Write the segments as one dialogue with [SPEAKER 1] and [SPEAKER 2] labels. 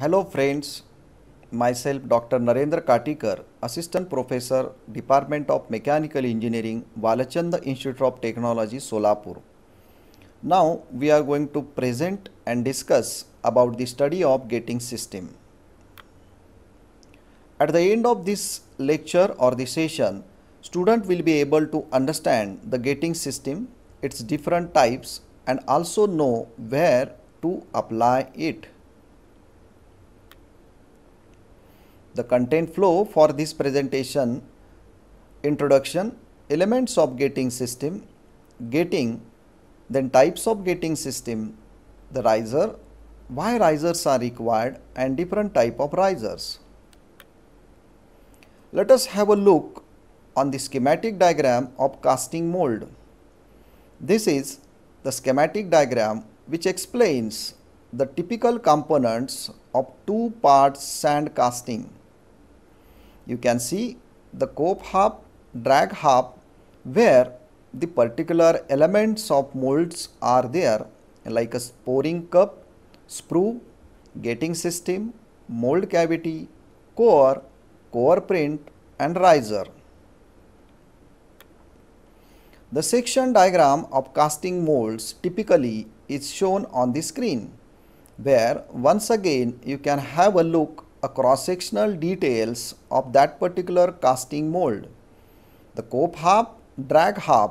[SPEAKER 1] Hello friends, myself Dr. Narendra Katikar, Assistant Professor, Department of Mechanical Engineering, Valachanda Institute of Technology, Solapur. Now we are going to present and discuss about the study of gating system. At the end of this lecture or the session, student will be able to understand the gating system, its different types and also know where to apply it. The content flow for this presentation introduction, elements of gating system, gating, then types of gating system, the riser, why risers are required and different type of risers. Let us have a look on the schematic diagram of casting mold. This is the schematic diagram which explains the typical components of two-part sand casting you can see the cope hub, drag hub where the particular elements of molds are there like a pouring cup, sprue, gating system, mold cavity, core, core print and riser. The section diagram of casting molds typically is shown on the screen where once again you can have a look a cross-sectional details of that particular casting mold. The cope hub, drag hub,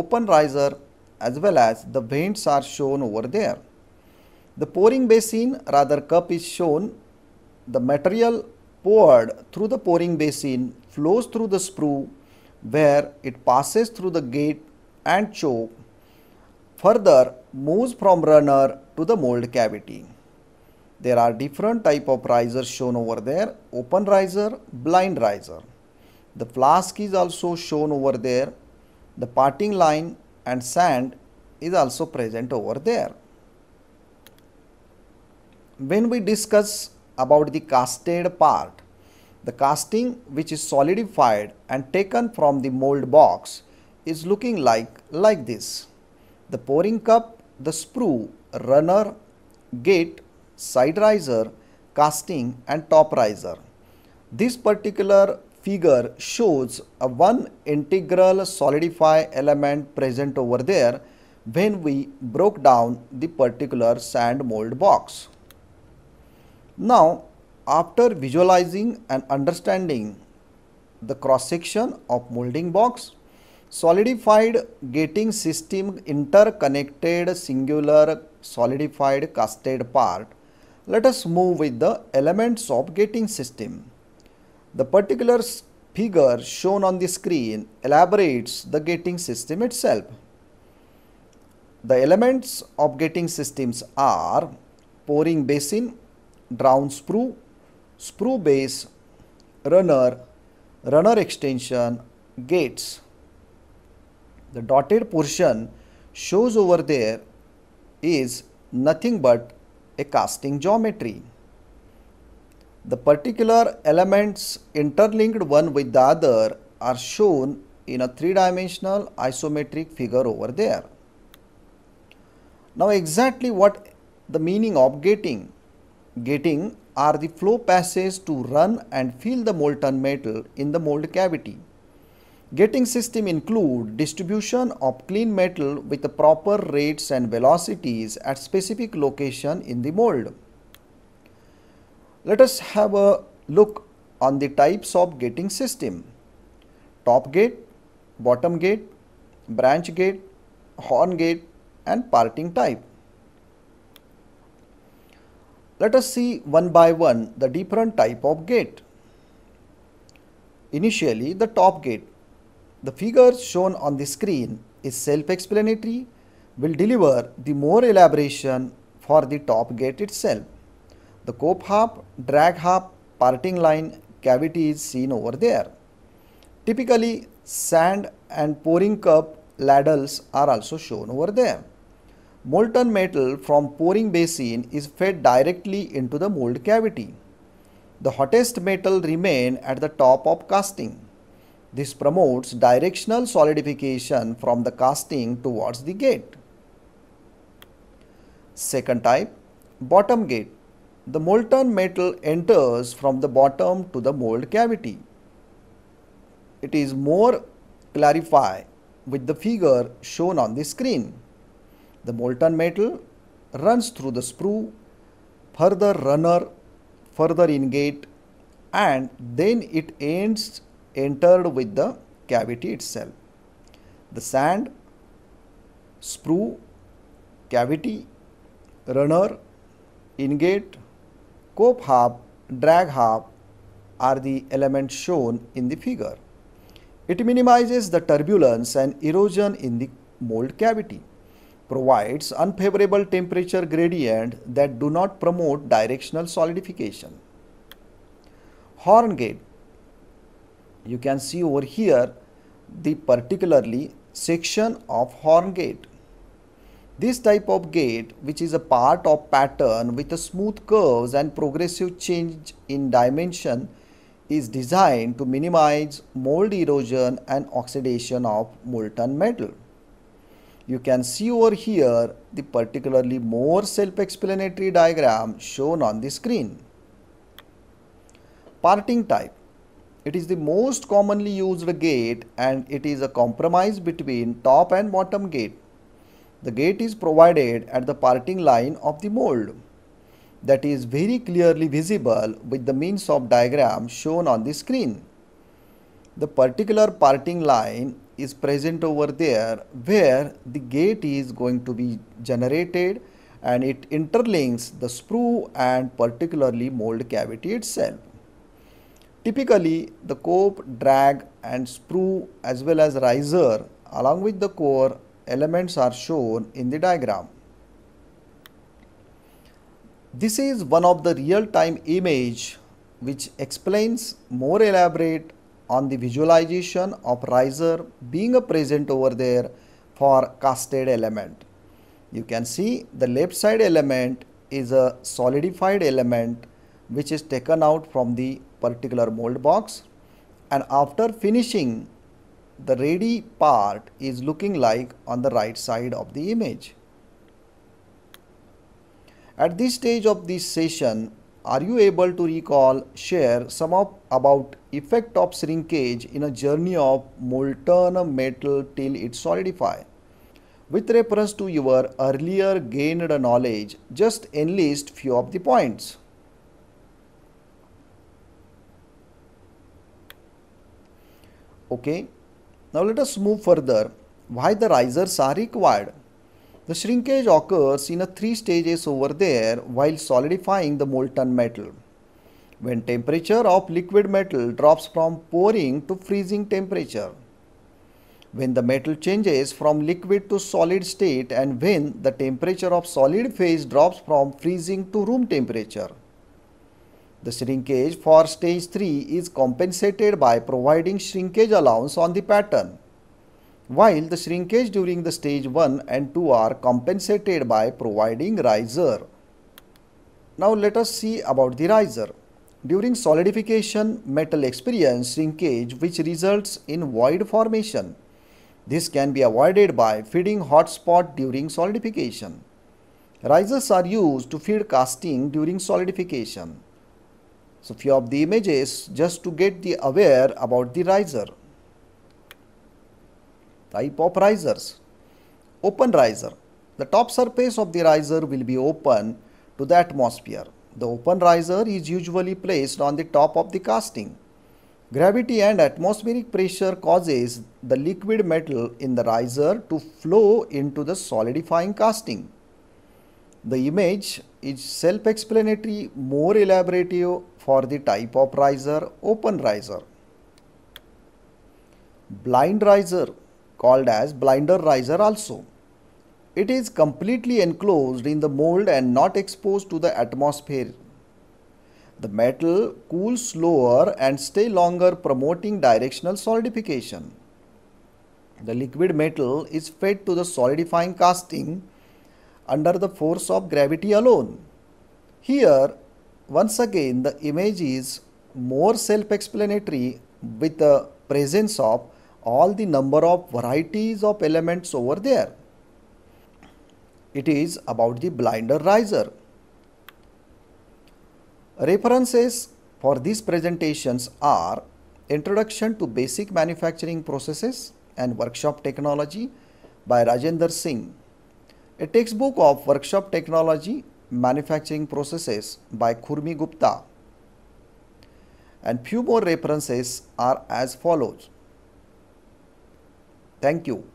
[SPEAKER 1] open riser as well as the vents are shown over there. The pouring basin rather cup is shown. The material poured through the pouring basin flows through the sprue where it passes through the gate and choke further moves from runner to the mold cavity there are different type of riser shown over there open riser blind riser the flask is also shown over there the parting line and sand is also present over there when we discuss about the casted part the casting which is solidified and taken from the mold box is looking like like this the pouring cup the sprue runner gate side riser, casting and top riser. This particular figure shows a one integral solidify element present over there when we broke down the particular sand mold box. Now after visualizing and understanding the cross section of molding box, solidified gating system interconnected singular solidified casted part let us move with the elements of gating system. The particular figure shown on the screen elaborates the gating system itself. The elements of gating systems are pouring basin, drown sprue, sprue base, runner, runner extension, gates. The dotted portion shows over there is nothing but a casting geometry. The particular elements interlinked one with the other are shown in a three-dimensional isometric figure over there. Now exactly what the meaning of getting? Gating are the flow passes to run and fill the molten metal in the mold cavity. Getting system include distribution of clean metal with the proper rates and velocities at specific location in the mold. Let us have a look on the types of getting system. Top gate, bottom gate, branch gate, horn gate and parting type. Let us see one by one the different type of gate. Initially the top gate the figure shown on the screen is self-explanatory, will deliver the more elaboration for the top gate itself. The cope half, drag half, parting line cavity is seen over there. Typically, sand and pouring cup ladles are also shown over there. Molten metal from pouring basin is fed directly into the mold cavity. The hottest metal remain at the top of casting. This promotes directional solidification from the casting towards the gate. Second type, bottom gate. The molten metal enters from the bottom to the mold cavity. It is more clarified with the figure shown on the screen. The molten metal runs through the sprue, further runner, further ingate, and then it ends entered with the cavity itself. The sand, sprue, cavity, runner, ingate cope hub, drag hub are the elements shown in the figure. It minimizes the turbulence and erosion in the mold cavity, provides unfavorable temperature gradient that do not promote directional solidification. Horn gate you can see over here the particularly section of horn gate. This type of gate which is a part of pattern with a smooth curves and progressive change in dimension is designed to minimize mold erosion and oxidation of molten metal. You can see over here the particularly more self-explanatory diagram shown on the screen. Parting type it is the most commonly used gate and it is a compromise between top and bottom gate. The gate is provided at the parting line of the mold that is very clearly visible with the means of diagram shown on the screen. The particular parting line is present over there where the gate is going to be generated and it interlinks the sprue and particularly mold cavity itself. Typically, the cope, drag and sprue as well as riser along with the core elements are shown in the diagram. This is one of the real-time image which explains more elaborate on the visualization of riser being a present over there for casted element. You can see the left side element is a solidified element which is taken out from the particular mold box and after finishing the ready part is looking like on the right side of the image. At this stage of this session, are you able to recall, share some of about effect of shrinkage in a journey of molten metal till it solidify? With reference to your earlier gained knowledge, just enlist few of the points. Okay. Now let us move further. Why the risers are required? The shrinkage occurs in a three stages over there while solidifying the molten metal. When temperature of liquid metal drops from pouring to freezing temperature. When the metal changes from liquid to solid state and when the temperature of solid phase drops from freezing to room temperature. The shrinkage for stage 3 is compensated by providing shrinkage allowance on the pattern, while the shrinkage during the stage 1 and 2 are compensated by providing riser. Now let us see about the riser. During solidification, metal experience shrinkage which results in void formation. This can be avoided by feeding hot spot during solidification. Risers are used to feed casting during solidification. So, few of the images just to get the aware about the riser, type of risers, open riser. The top surface of the riser will be open to the atmosphere. The open riser is usually placed on the top of the casting. Gravity and atmospheric pressure causes the liquid metal in the riser to flow into the solidifying casting. The image is self-explanatory, more elaborative for the type of riser, open riser. Blind riser, called as blinder riser also. It is completely enclosed in the mold and not exposed to the atmosphere. The metal cools slower and stay longer promoting directional solidification. The liquid metal is fed to the solidifying casting under the force of gravity alone. Here, once again, the image is more self-explanatory with the presence of all the number of varieties of elements over there. It is about the blinder riser. References for these presentations are Introduction to Basic Manufacturing Processes and Workshop Technology by Rajendra Singh a textbook of Workshop Technology Manufacturing Processes by Kurmi Gupta. And few more references are as follows. Thank you.